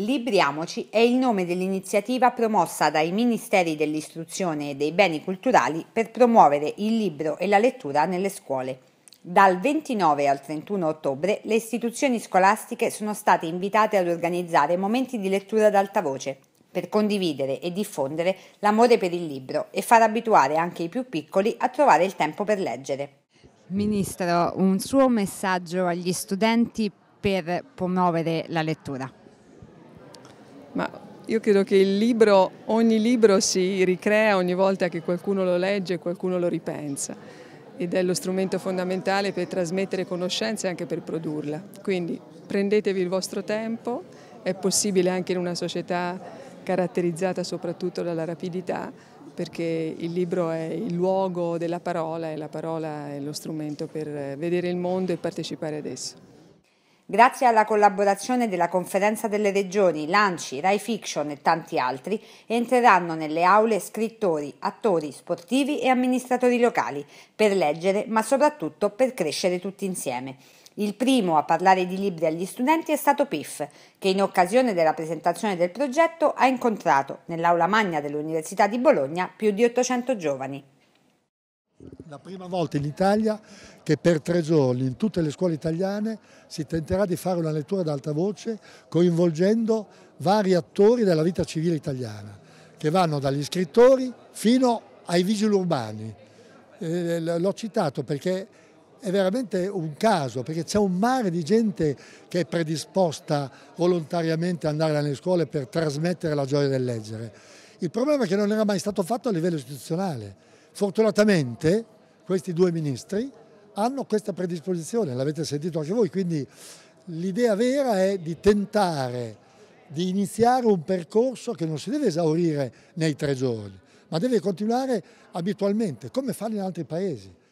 Libriamoci è il nome dell'iniziativa promossa dai Ministeri dell'Istruzione e dei Beni Culturali per promuovere il libro e la lettura nelle scuole. Dal 29 al 31 ottobre le istituzioni scolastiche sono state invitate ad organizzare momenti di lettura ad alta voce per condividere e diffondere l'amore per il libro e far abituare anche i più piccoli a trovare il tempo per leggere. Ministro, un suo messaggio agli studenti per promuovere la lettura ma io credo che il libro, ogni libro si ricrea ogni volta che qualcuno lo legge e qualcuno lo ripensa ed è lo strumento fondamentale per trasmettere conoscenze e anche per produrla. Quindi prendetevi il vostro tempo, è possibile anche in una società caratterizzata soprattutto dalla rapidità, perché il libro è il luogo della parola e la parola è lo strumento per vedere il mondo e partecipare ad esso. Grazie alla collaborazione della Conferenza delle Regioni, Lanci, Rai Fiction e tanti altri, entreranno nelle aule scrittori, attori, sportivi e amministratori locali per leggere, ma soprattutto per crescere tutti insieme. Il primo a parlare di libri agli studenti è stato PIF, che in occasione della presentazione del progetto ha incontrato, nell'aula magna dell'Università di Bologna, più di 800 giovani la prima volta in Italia che per tre giorni in tutte le scuole italiane si tenterà di fare una lettura ad alta voce coinvolgendo vari attori della vita civile italiana che vanno dagli scrittori fino ai vigili urbani. Eh, l'ho citato perché è veramente un caso, perché c'è un mare di gente che è predisposta volontariamente ad andare nelle scuole per trasmettere la gioia del leggere. Il problema è che non era mai stato fatto a livello istituzionale. Fortunatamente questi due ministri hanno questa predisposizione, l'avete sentito anche voi, quindi l'idea vera è di tentare di iniziare un percorso che non si deve esaurire nei tre giorni, ma deve continuare abitualmente, come fanno in altri paesi.